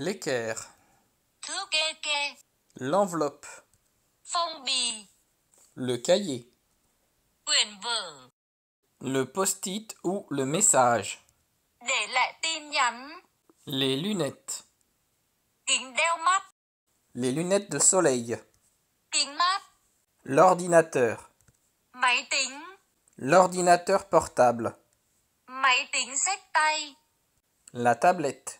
L'équerre. L'enveloppe. Le cahier. Le post-it ou le message. Les lunettes. Les lunettes de soleil. L'ordinateur. L'ordinateur portable. La tablette.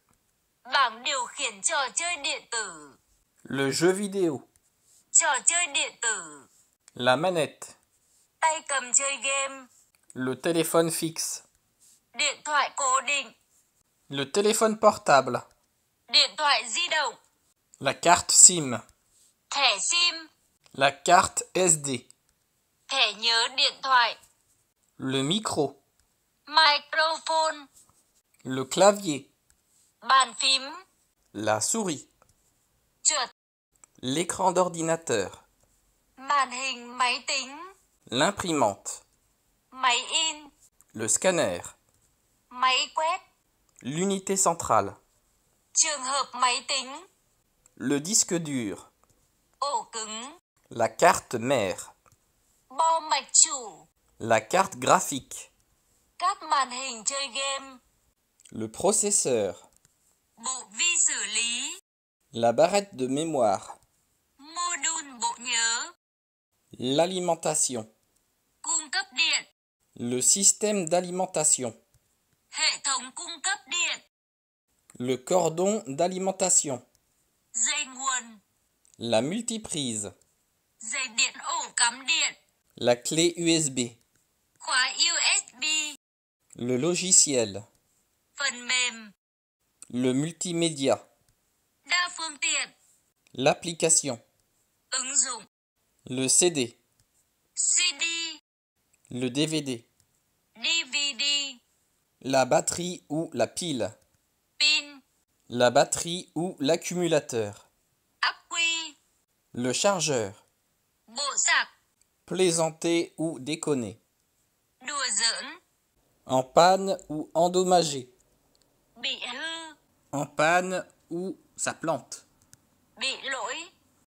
Bảng điều khiển trò chơi điện tử. Le jeu vidéo. Trò chơi điện tử. La manette. Tay cầm chơi game. Le téléphone fixe. Điện thoại cố định. Le téléphone portable. Điện thoại di động. La carte SIM. Thẻ SIM. La carte SD. Thẻ nhớ điện thoại. Le micro. Microphone. Le clavier. La souris. L'écran d'ordinateur. L'imprimante. Le scanner. L'unité centrale. Le disque dur. La carte mère. La carte graphique. Le processeur. La barrette de mémoire. L'alimentation. Le système d'alimentation. Le cordon d'alimentation. La multiprise. La clé USB. Le logiciel. Le multimédia. L'application. Le CD. CD. Le DVD. La batterie ou la pile. La batterie ou l'accumulateur. Le chargeur. Sac. Plaisanter ou déconner. En panne ou endommagé en panne ou sa plante.